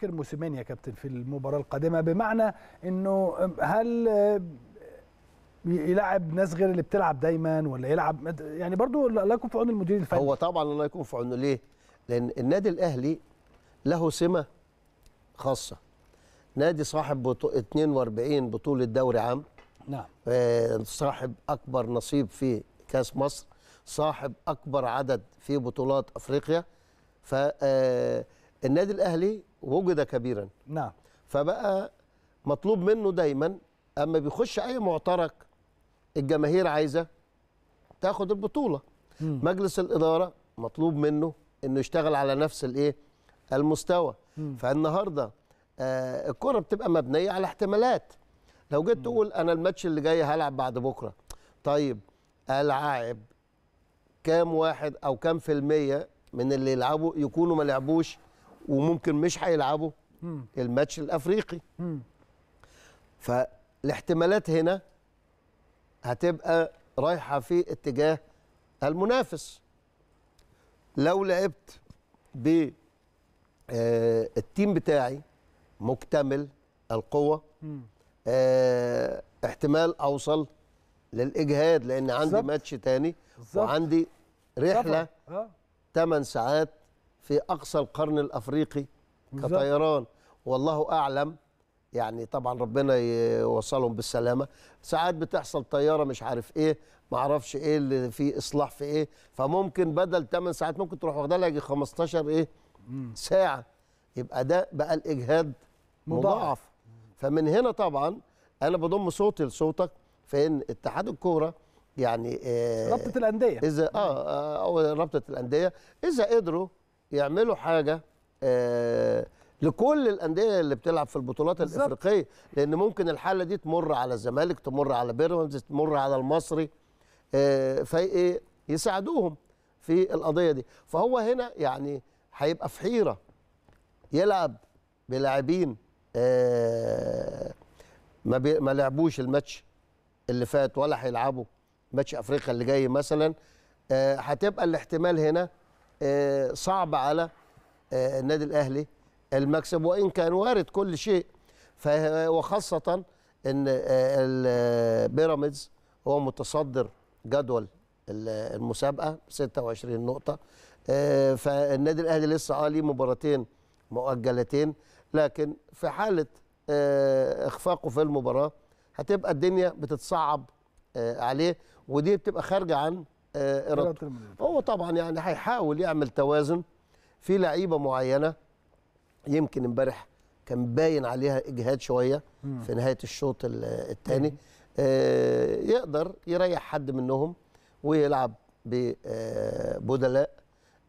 تفتكر موسيماني يا كابتن في المباراه القادمه بمعنى انه هل يلعب ناس غير اللي بتلعب دايما ولا يلعب يعني برضو الله يكون في عون المدير الفني هو طبعا الله يكون في عونه ليه؟ لان النادي الاهلي له سمه خاصه نادي صاحب بطو... 42 بطوله دوري عام نعم آه، صاحب اكبر نصيب في كاس مصر صاحب اكبر عدد في بطولات افريقيا ف آه النادي الاهلي وجد كبيرا نعم فبقى مطلوب منه دايما اما بيخش اي معترك الجماهير عايزه تاخد البطوله مم. مجلس الاداره مطلوب منه انه يشتغل على نفس الايه المستوى مم. فالنهارده آه الكره بتبقى مبنيه على احتمالات لو جيت تقول انا الماتش اللي جاي هلعب بعد بكره طيب العاب كام واحد او كام في الميه من اللي يلعبوا يكونوا ما لعبوش وممكن مش هيلعبوا الماتش الافريقي فالاحتمالات هنا هتبقى رايحه في اتجاه المنافس لو لعبت ب آه، التيم بتاعي مكتمل القوه آه احتمال اوصل للإجهاد لأن عندي ماتش تاني وعندي رحلة 8 آه. ساعات في أقصى القرن الأفريقي كطيران والله أعلم يعني طبعا ربنا يوصلهم بالسلامه ساعات بتحصل طياره مش عارف ايه ما اعرفش ايه اللي في اصلاح في ايه فممكن بدل 8 ساعات ممكن تروح واخدها لها 15 ايه ساعه يبقى ده بقى الاجهاد مضاعف فمن هنا طبعا انا بضم صوتي لصوتك في ان اتحاد الكوره يعني آه رابطه الانديه اذا اه, آه او رابطه الانديه اذا قدروا يعملوا حاجه آه لكل الانديه اللي بتلعب في البطولات بالزبط. الافريقيه لان ممكن الحاله دي تمر على الزمالك تمر على بيراميدز تمر على المصري آه فايه يساعدوهم في القضيه دي فهو هنا يعني هيبقى في حيره يلعب بلاعبين آه ما بي ما لعبوش الماتش اللي فات ولا هيلعبوا ماتش افريقيا اللي جاي مثلا آه، هتبقى آه الاحتمال هنا آه، صعب على آه، النادي الاهلي المكسب وان كان وارد كل شيء وخاصه ان آه، بيراميدز هو متصدر جدول المسابقه 26 نقطه فالنادي الاهلي لسه اه ليه مباراتين مؤجلتين لكن في حاله اخفاقه في المباراه هتبقى الدنيا بتتصعب عليه ودي بتبقى خارجه عن آه، إرادته هو طبعا يعني هيحاول يعمل توازن في لعيبة معينة يمكن امبارح كان باين عليها إجهاد شوية مم. في نهاية الشوط الثاني آه يقدر يريح حد منهم ويلعب ببدلاء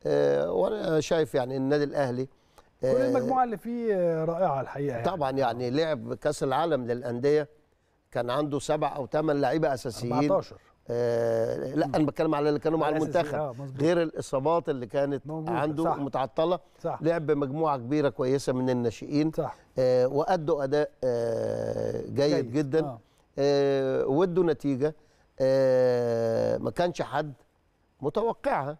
آه،, آه وانا شايف يعني النادي الاهلي آه كل المجموعه اللي فيه رائعه الحقيقه يعني. طبعا يعني لعب كاس العالم للانديه كان عنده سبع او ثمان لعيبه اساسيين 14 آه لا انا بتكلم على اللي كانوا مع إيه؟ المنتخب آه غير الاصابات اللي كانت عنده صح. متعطله صح. لعب مجموعه كبيره كويسه من الناشئين آه وادوا اداء آه جيد, جيد جدا آه. آه ودوا نتيجه آه ما كانش حد متوقعها